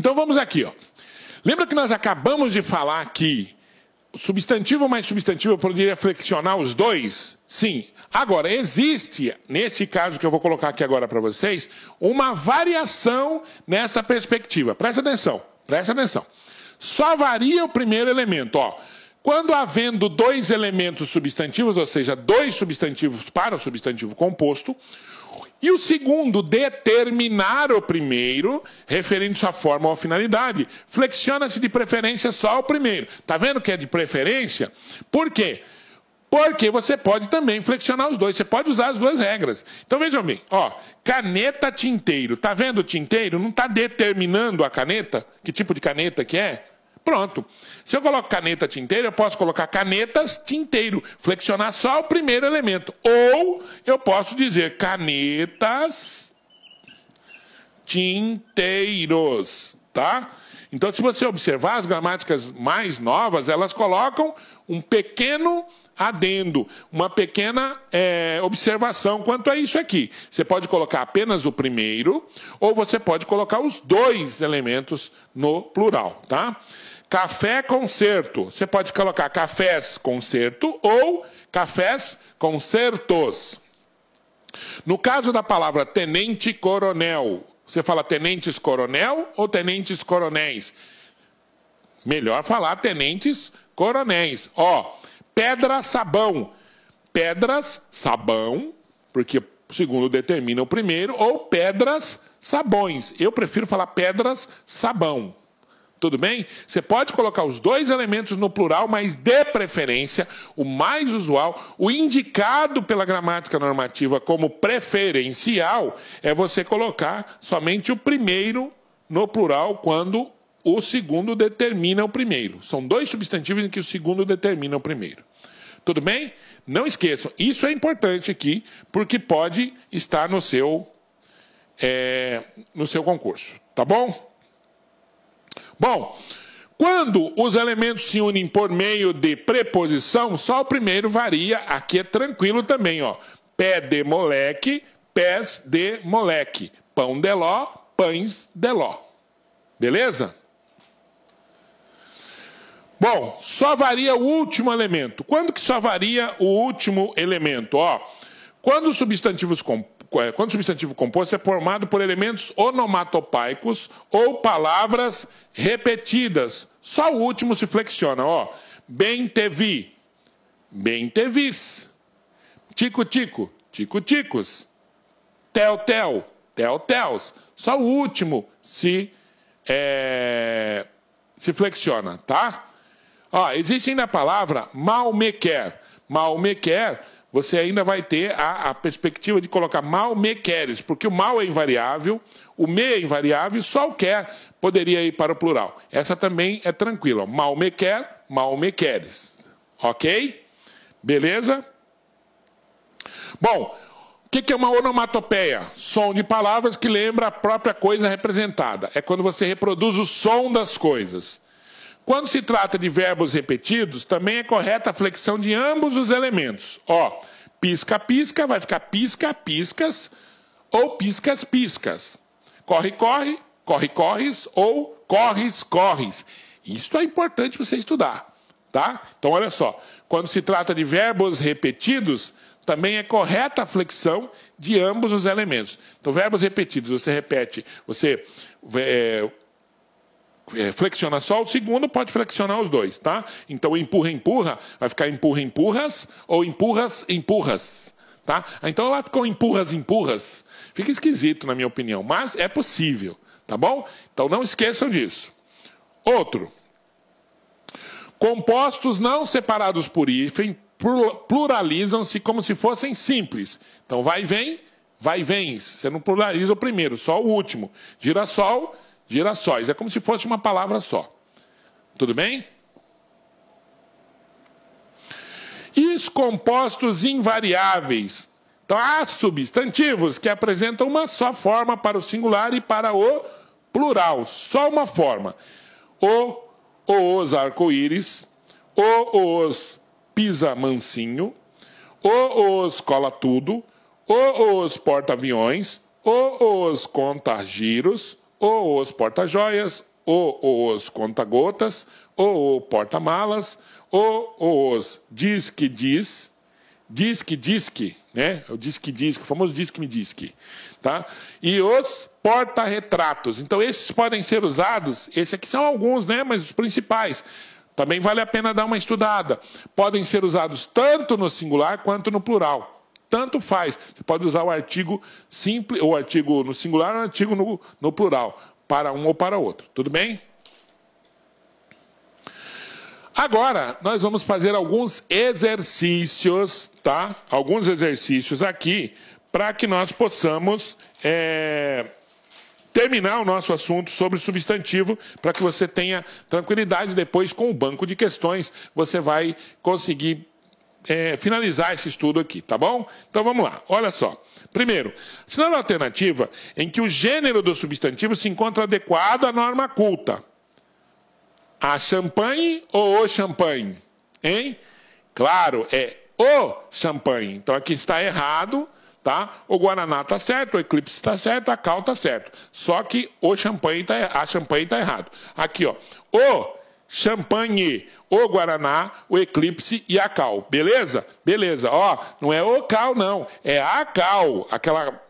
Então vamos aqui, ó. Lembra que nós acabamos de falar que substantivo mais substantivo eu poderia flexionar os dois? Sim. Agora, existe, nesse caso que eu vou colocar aqui agora para vocês, uma variação nessa perspectiva. Presta atenção, presta atenção. Só varia o primeiro elemento, ó. Quando havendo dois elementos substantivos, ou seja, dois substantivos para o substantivo composto, e o segundo, determinar o primeiro, referindo-se à forma ou à finalidade. Flexiona-se de preferência só o primeiro. Tá vendo que é de preferência? Por quê? Porque você pode também flexionar os dois, você pode usar as duas regras. Então vejam bem, ó, caneta tinteiro. Tá vendo o tinteiro? Não está determinando a caneta, que tipo de caneta que é? Pronto. Se eu coloco caneta tinteiro, eu posso colocar canetas tinteiro, flexionar só o primeiro elemento. Ou eu posso dizer canetas tinteiros, tá? Então, se você observar, as gramáticas mais novas, elas colocam um pequeno adendo, uma pequena é, observação quanto a isso aqui. Você pode colocar apenas o primeiro, ou você pode colocar os dois elementos no plural, tá? Café Concerto. Você pode colocar Cafés Concerto ou Cafés Concertos. No caso da palavra tenente coronel, você fala tenentes coronel ou tenentes coronéis? Melhor falar tenentes coronéis. Ó, pedra sabão. Pedras sabão, porque o segundo determina o primeiro, ou pedras sabões. Eu prefiro falar pedras sabão. Tudo bem? Você pode colocar os dois elementos no plural, mas de preferência, o mais usual, o indicado pela gramática normativa como preferencial, é você colocar somente o primeiro no plural quando o segundo determina o primeiro. São dois substantivos em que o segundo determina o primeiro. Tudo bem? Não esqueçam, isso é importante aqui, porque pode estar no seu, é, no seu concurso. Tá bom? Bom, quando os elementos se unem por meio de preposição, só o primeiro varia, aqui é tranquilo também, ó. Pé de moleque, pés de moleque. Pão de ló, pães de ló. Beleza? Bom, só varia o último elemento. Quando que só varia o último elemento? Ó, quando os substantivos com é, quando o substantivo composto é formado por elementos onomatopaicos ou palavras repetidas. Só o último se flexiona, ó. Bem te vi, bem te vis. Tico-tico, tico-ticos. Tel-tel, tel-tels. Só o último se, é, se flexiona, tá? Ó, existe ainda a palavra mal me quer. Mal me quer você ainda vai ter a, a perspectiva de colocar mal me queres, porque o mal é invariável, o me é invariável, só o quer poderia ir para o plural. Essa também é tranquila. Mal me quer, mal me queres. Ok? Beleza? Bom, o que, que, é uma onomatopeia? Som de palavras que lembra a própria coisa representada. É quando você reproduz o som das coisas. Quando se trata de verbos repetidos, também é correta a flexão de ambos os elementos. Ó, pisca-pisca vai ficar pisca-piscas ou piscas-piscas. Corre-corre, corre-corres ou corres-corres. Isso é importante você estudar, tá? Então, olha só. Quando se trata de verbos repetidos, também é correta a flexão de ambos os elementos. Então, verbos repetidos, você repete, você é, é, flexiona só o segundo, pode flexionar os dois, tá? Então empurra, empurra, vai ficar empurra, empurras ou empurras, empurras, tá? Então lá ficou empurras, empurras. Fica esquisito, na minha opinião, mas é possível, tá bom? Então não esqueçam disso. Outro. Compostos não separados por hífen pluralizam-se como se fossem simples. Então vai e vem, vai e vens. Você não pluraliza o primeiro, só o último. Girassol, girassóis. É como se fosse uma palavra só. Tudo bem? E os compostos invariáveis. Então, há substantivos que apresentam uma só forma para o singular e para o plural. Só uma forma. O ou os arco-íris, o ou os pisa mansinho, o ou os cola tudo, o ou os porta-aviões, o ou os conta-giros, ou os porta-joias, ou, os conta-gotas, ou o porta-malas, ou, ou os diz que diz, diz que diz que, né? O diz que diz, o famoso diz que me diz que, tá? E os porta-retratos. Então esses podem ser usados, esses aqui são alguns, né, mas os principais. Também vale a pena dar uma estudada. Podem ser usados tanto no singular quanto no plural tanto faz. Você pode usar o artigo simples, o artigo no singular, ou o artigo no, no plural, para um ou para outro. Tudo bem? Agora, nós vamos fazer alguns exercícios, tá? Alguns exercícios aqui para que nós possamos é, terminar o nosso assunto sobre substantivo, para que você tenha tranquilidade depois com o banco de questões, você vai conseguir é, finalizar esse estudo aqui, tá bom? Então vamos lá, olha só. Primeiro, sinal alternativa em que o gênero do substantivo se encontra adequado à norma culta. A champanhe ou o champanhe? Hein? Claro, é o champanhe. Então aqui está errado, tá? O Guaraná está certo, o Eclipse está certo, a Cal está certo. Só que o champanhe tá, a champanhe está errado. Aqui, ó. O champanhe o Guaraná, o Eclipse e a Cal. Beleza? Beleza. Ó, não é o Cal, não. É a Cal, aquela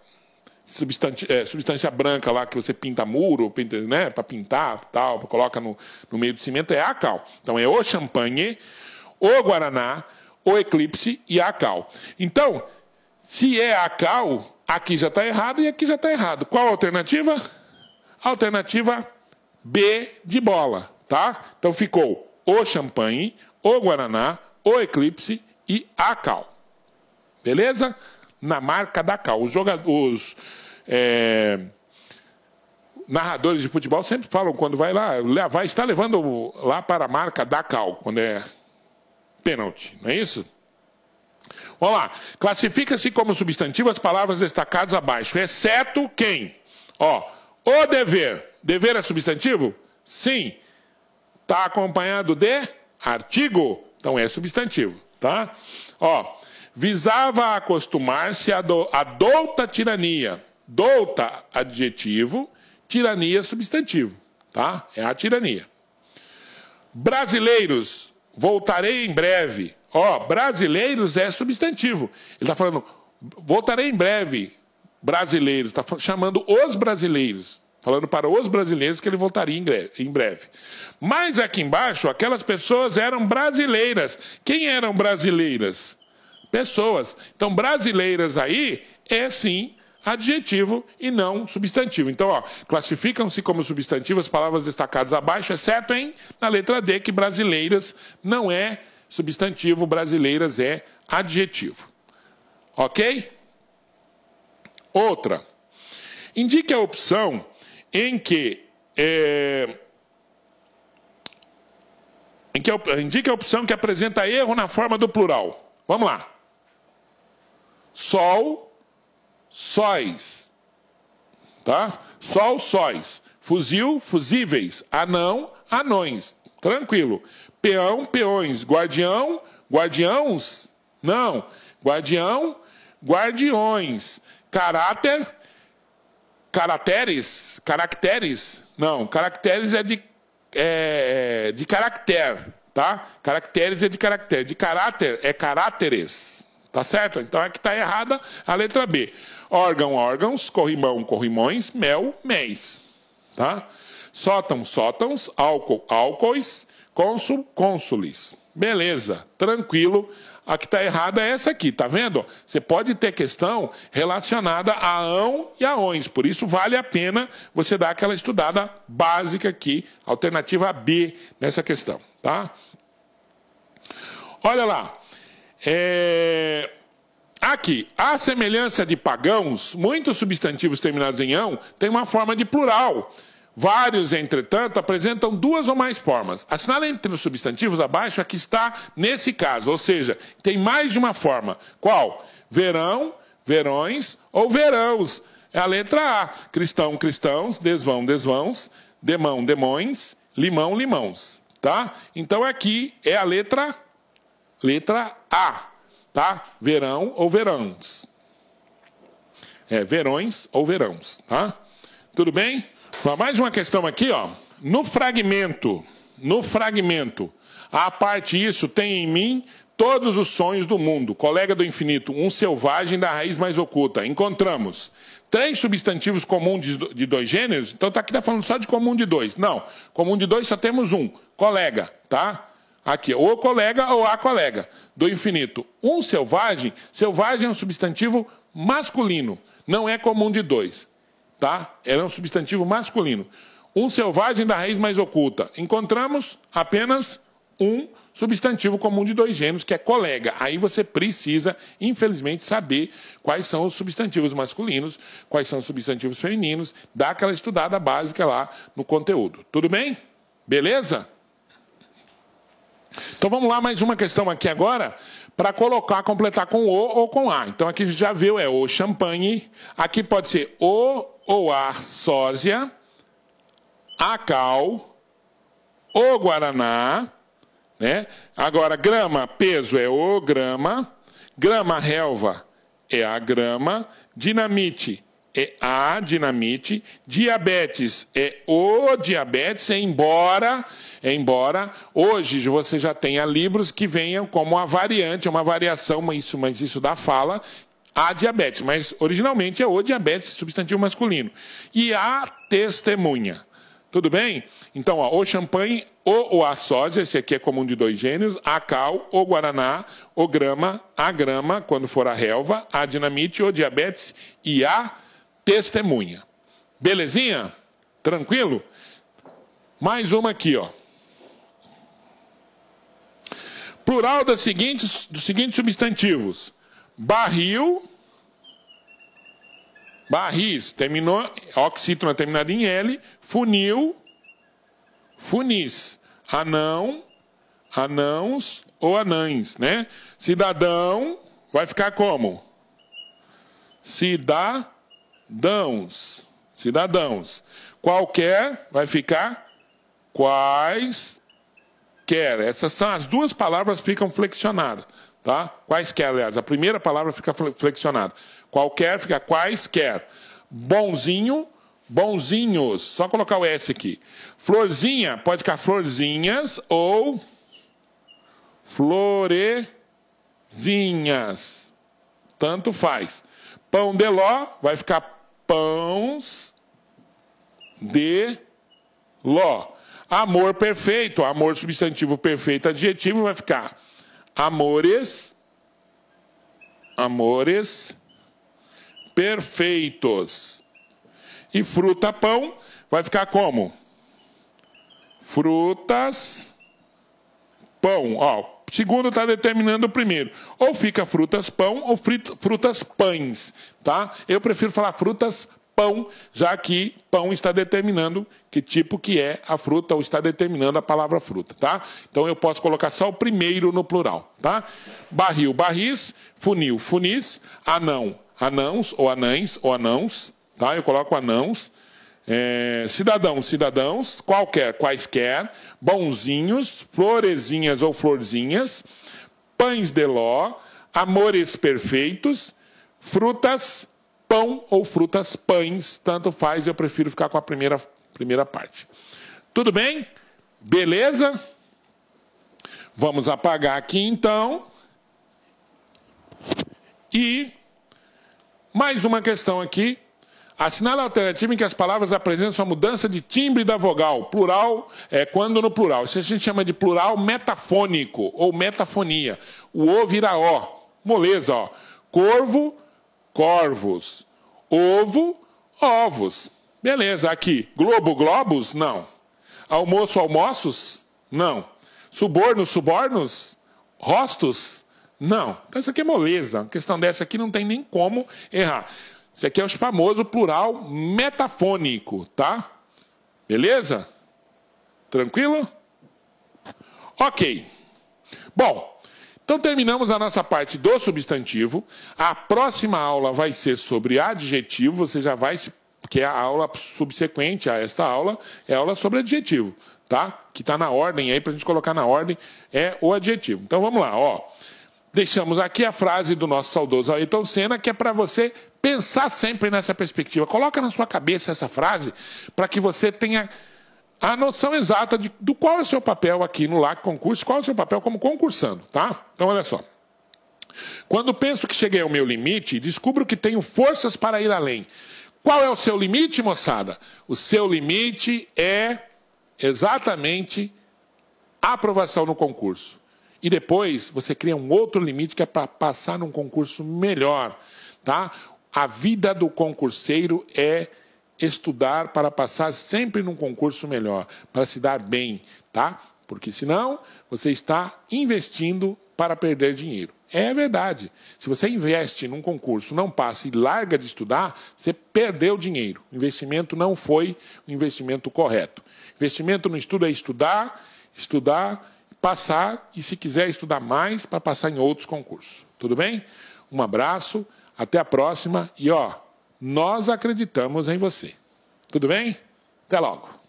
substância, é, substância branca lá que você pinta muro, pinta, né, para pintar, tal, coloca no, no meio do cimento, é a Cal. Então é o Champagne, o Guaraná, o Eclipse e a Cal. Então, se é a Cal, aqui já está errado e aqui já está errado. Qual a alternativa? Alternativa B de bola, tá? Então ficou o champanhe, o guaraná, o eclipse e a cal. Beleza? Na marca da cal. Os jogadores. É, narradores de futebol sempre falam quando vai lá, vai estar levando lá para a marca da cal, quando é pênalti, não é isso? Vamos lá. Classifica-se como substantivo as palavras destacadas abaixo, exceto quem? Ó, o dever. Dever é substantivo? Sim está acompanhado de artigo. Então é substantivo, tá? Ó, visava acostumar-se à, do, douta tirania. Douta, adjetivo, tirania, substantivo, tá? É a tirania. Brasileiros, voltarei em breve. Ó, brasileiros é substantivo. Ele está falando, voltarei em breve. Brasileiros, está chamando os brasileiros falando para os brasileiros que ele voltaria em breve. Mas aqui embaixo, aquelas pessoas eram brasileiras. Quem eram brasileiras? Pessoas. Então, brasileiras aí é sim adjetivo e não substantivo. Então, ó, classificam-se como substantivo as palavras destacadas abaixo, exceto em na letra D que brasileiras não é substantivo, brasileiras é adjetivo. OK? Outra. Indique a opção em que é, em que a opção que apresenta erro na forma do plural. Vamos lá. Sol, sóis. Tá? Sol, sóis. Fuzil, fusíveis. Anão, anões. Tranquilo. Peão, peões. Guardião, guardiãos? Não. Guardião, guardiões. Caráter, caracteres, caracteres, não, caracteres é de, é, é de caractere, tá? Caracteres é de caractere, de caráter é caráteres, tá certo? Então é que está errada a letra B. Órgão, órgãos, corrimão, corrimões, mel, mês, tá? Sótão, sótãos, álcool, álcoois, cônsul, cônsules. Beleza, tranquilo. A que está errada é essa aqui, tá vendo? Você pode ter questão relacionada a ão e aões. Por isso, vale a pena você dar aquela estudada básica aqui, alternativa B, nessa questão, tá? Olha lá. É... Aqui, a semelhança de pagãos, muitos substantivos terminados em ão têm uma forma de plural Vários, entretanto, apresentam duas ou mais formas. Assinale entre os substantivos abaixo a que está nesse caso, ou seja, tem mais de uma forma. Qual? Verão, verões ou verãos. É a letra A. Cristão, cristãos, desvão, desvãos, demão, demões, limão, limãos. Tá? Então aqui é a letra letra A, tá? Verão ou verãos. É, verões ou verãos, tá? Tudo bem? Mais uma questão aqui, ó. No fragmento, no fragmento, a parte isso tem em mim todos os sonhos do mundo, colega do infinito, um selvagem da raiz mais oculta. Encontramos três substantivos comuns de, dois gêneros. Então tá aqui tá falando só de comum de dois. Não, comum de dois só temos um, colega, tá? Aqui, ou colega ou a colega do infinito. Um selvagem, selvagem é um substantivo masculino, não é comum de dois tá? Era é um substantivo masculino. Um selvagem da raiz mais oculta. Encontramos apenas um substantivo comum de dois gêneros, que é colega. Aí você precisa, infelizmente, saber quais são os substantivos masculinos, quais são os substantivos femininos, dá aquela estudada básica lá no conteúdo. Tudo bem? Beleza? Então vamos lá, mais uma questão aqui agora, para colocar, completar com O ou com A. Então aqui já viu, é o champanhe. Aqui pode ser o ou a sósia, a cal, o guaraná, né? Agora, grama, peso é o grama, grama relva é a grama, dinamite é a dinamite, diabetes é o diabetes, embora, embora hoje você já tenha livros que venham como a variante, uma variação, isso, mas isso da fala, a diabetes, mas originalmente é o diabetes substantivo masculino. E a testemunha. Tudo bem? Então, ó, o champanhe ou o açósia, esse aqui é comum de dois gêneros, a cal, o guaraná, o grama, a grama, quando for a relva, a dinamite, o diabetes e a testemunha. Belezinha? Tranquilo? Mais uma aqui, ó. Plural das seguintes, dos seguintes substantivos: barril, barris, terminou, oxítona terminada em L, funil, funis, anão, anãos ou anães, né? Cidadão vai ficar como? Cidadãos. Cidadãos. Qualquer vai ficar quais quer. Essas são as duas palavras que ficam flexionadas. Tá? Quaisquer, aliás. A primeira palavra fica flexionada. Qualquer fica quaisquer. Bonzinho, bonzinhos. Só colocar o S aqui. Florzinha, pode ficar florzinhas ou florezinhas. Tanto faz. Pão de ló vai ficar pãos de ló. Amor perfeito, amor substantivo perfeito adjetivo vai ficar amores, amores perfeitos. E fruta pão vai ficar como? Frutas pão. Ó, o segundo está determinando o primeiro. Ou fica frutas pão ou frutas pães, tá? Eu prefiro falar frutas pão, já que pão está determinando que tipo que é a fruta ou está determinando a palavra fruta, tá? Então eu posso colocar só o primeiro no plural, tá? Barril, barris, funil, funis, anão, anãos ou anães ou anãos, tá? Eu coloco anãos. É, cidadãos, cidadãos, qualquer, quaisquer, bonzinhos, florezinhas ou florzinhas, pães de ló, amores perfeitos, frutas pão ou frutas pães, tanto faz, eu prefiro ficar com a primeira, primeira parte. Tudo bem? Beleza? Vamos apagar aqui então. E mais uma questão aqui. Assinale a alternativa em que as palavras apresentam sua mudança de timbre da vogal. Plural é quando no plural. Isso a gente chama de plural metafônico ou metafonia. O O vira O. Moleza, ó. Corvo corvos. Ovo, ovos. Beleza, aqui. Globo, globos? Não. Almoço, almoços? Não. Suborno, subornos? Rostos? Não. Então isso aqui é moleza. Uma questão dessa aqui não tem nem como errar. Isso aqui é o famoso plural metafônico, tá? Beleza? Tranquilo? Ok. Bom, então terminamos a nossa parte do substantivo. A próxima aula vai ser sobre adjetivo. Você já vai se que é a aula subsequente a esta aula, é a aula sobre adjetivo, tá? Que está na ordem aí, para a gente colocar na ordem, é o adjetivo. Então vamos lá, ó. Deixamos aqui a frase do nosso saudoso Ayrton Senna, que é para você pensar sempre nessa perspectiva. Coloca na sua cabeça essa frase para que você tenha a noção exata de, do qual é o seu papel aqui no LAC concurso, qual é o seu papel como concursando, tá? Então, olha só. Quando penso que cheguei ao meu limite, descubro que tenho forças para ir além. Qual é o seu limite, moçada? O seu limite é exatamente a aprovação no concurso. E depois você cria um outro limite que é para passar num concurso melhor, tá? A vida do concurseiro é estudar para passar sempre num concurso melhor, para se dar bem, tá? Porque senão você está investindo para perder dinheiro. É verdade. Se você investe num concurso, não passa e larga de estudar, você perdeu dinheiro. O investimento não foi o investimento correto. Investimento no estudo é estudar, estudar, passar e, se quiser, estudar mais para passar em outros concursos. Tudo bem? Um abraço, até a próxima e ó, nós acreditamos em você. Tudo bem? Até logo.